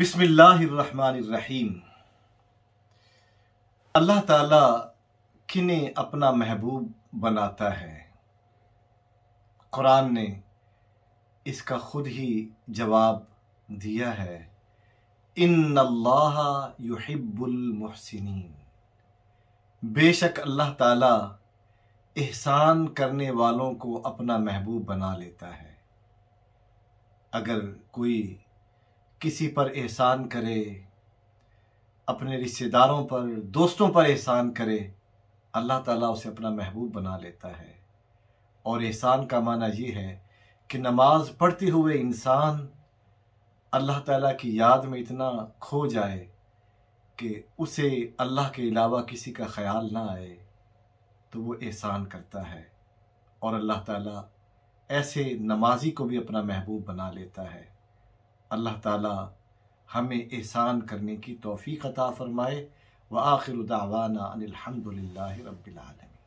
बिस्मिल्लाहिर्रहमानिर्रहीम अल्लाह ताला किन्हें अपना महबूब बनाता है कुरान ने इसका खुद ही जवाब दिया है इन अल्लाह युहिब्बुल बेशक अल्लाह ताला एहसान करने वालों को अपना महबूब बना लेता है अगर कोई किसी पर एहसान करे अपने रिश्तेदारों पर दोस्तों पर एहसान करे अल्लाह ताला उसे अपना महबूब बना लेता है और एहसान का माना ये है कि नमाज पढ़ते हुए इंसान अल्लाह ताला की याद में इतना खो जाए कि उसे अल्लाह के अलावा किसी का ख्याल ना आए तो वो एहसान करता है और अल्लाह ताला ऐसे नमाजी को भी अपना महबूब बना लेता है अल्लाह ताला हमें एहसान करने की तोफ़ी अता फ़रमाए व आखिर दावाना अनिलहमदिल्ला रबालमीन